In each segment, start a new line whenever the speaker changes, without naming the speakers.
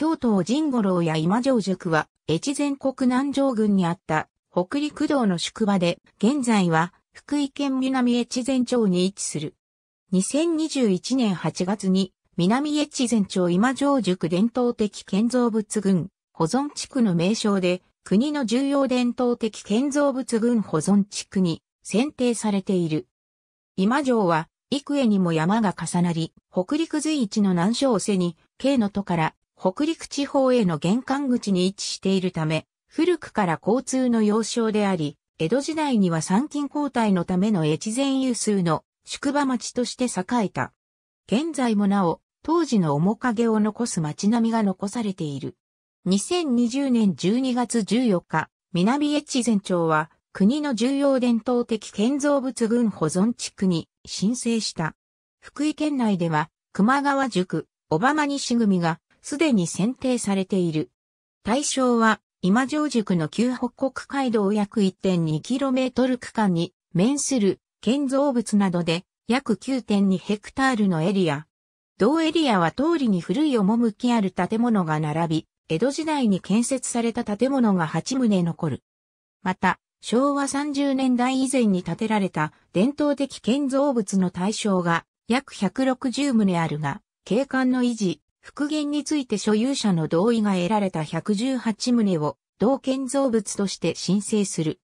京都神五郎や今城塾は、越前国南城郡にあった北陸道の宿場で、現在は福井県南越前町に位置する。2021年8月に、南越前町今城塾伝統的建造物群保存地区の名称で、国の重要伝統的建造物群保存地区に選定されている。今城は、幾重にも山が重なり、北陸随一の南を背に、京の都から北陸地方への玄関口に位置しているため、古くから交通の要衝であり、江戸時代には参勤交代のための越前有数の宿場町として栄えた。現在もなお、当時の面影を残す街並みが残されている。2020年12月14日、南越前町は国の重要伝統的建造物群保存地区に申請した。福井県内では、熊川塾、小浜西組がすでに選定されている。対象は、今城塾の旧北国街道約 1.2km 区間に面する建造物などで約9.2ヘクタールのエリア。同エリアは通りに古い趣ある建物が並び、江戸時代に建設された建物が8棟残る。また、昭和30年代以前に建てられた伝統的建造物の対象が約160棟あるが、景観の維持、復元について所有者の同意が得られた118棟を同建造物として申請する。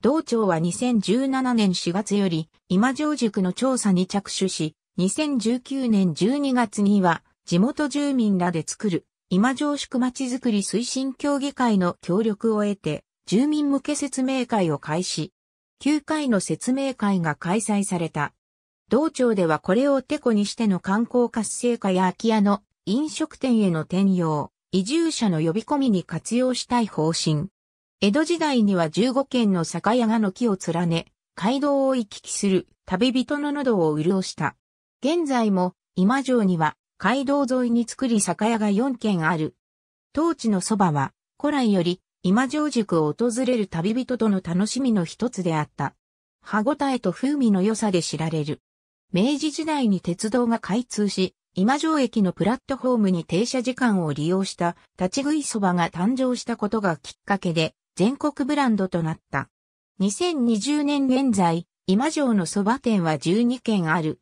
同庁は2017年4月より今城塾の調査に着手し、2019年12月には地元住民らで作る今城宿町づくり推進協議会の協力を得て住民向け説明会を開始。9回の説明会が開催された。同庁ではこれをテコにしての観光活性化や空き家の飲食店への転用、移住者の呼び込みに活用したい方針。江戸時代には15軒の酒屋が軒を連ね、街道を行き来する旅人の喉を潤した。現在も今城には街道沿いに作り酒屋が4軒ある。当地のそばは古来より今城塾を訪れる旅人との楽しみの一つであった。歯ごたえと風味の良さで知られる。明治時代に鉄道が開通し、今城駅のプラットホームに停車時間を利用した立ち食いそばが誕生したことがきっかけで全国ブランドとなった。2020年現在、今城の蕎麦店は12軒ある。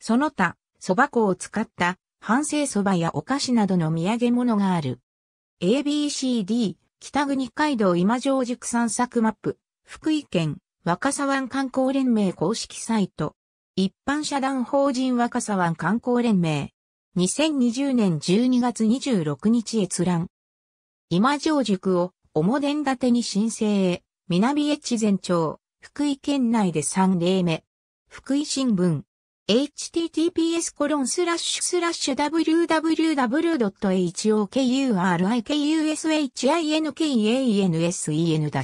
その他、蕎麦粉を使った半生蕎麦やお菓子などの土産物がある。ABCD、北国街道今城塾散策マップ、福井県、若狭湾観光連盟公式サイト。一般社団法人若狭湾観光連盟。2020年12月26日閲覧。今城塾を、おもでん立てに申請へ、南越前町、福井県内で3例目。福井新聞。https w w w h o k u r i k u s h i n k a n s e n n a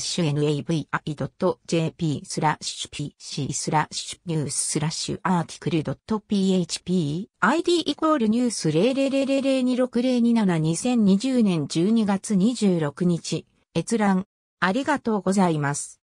v i j p スラッシュ pc スラッシュニューススラッシュアーティクル .php id イコールニュース0000260272020年12月26日閲覧ありがとうございます。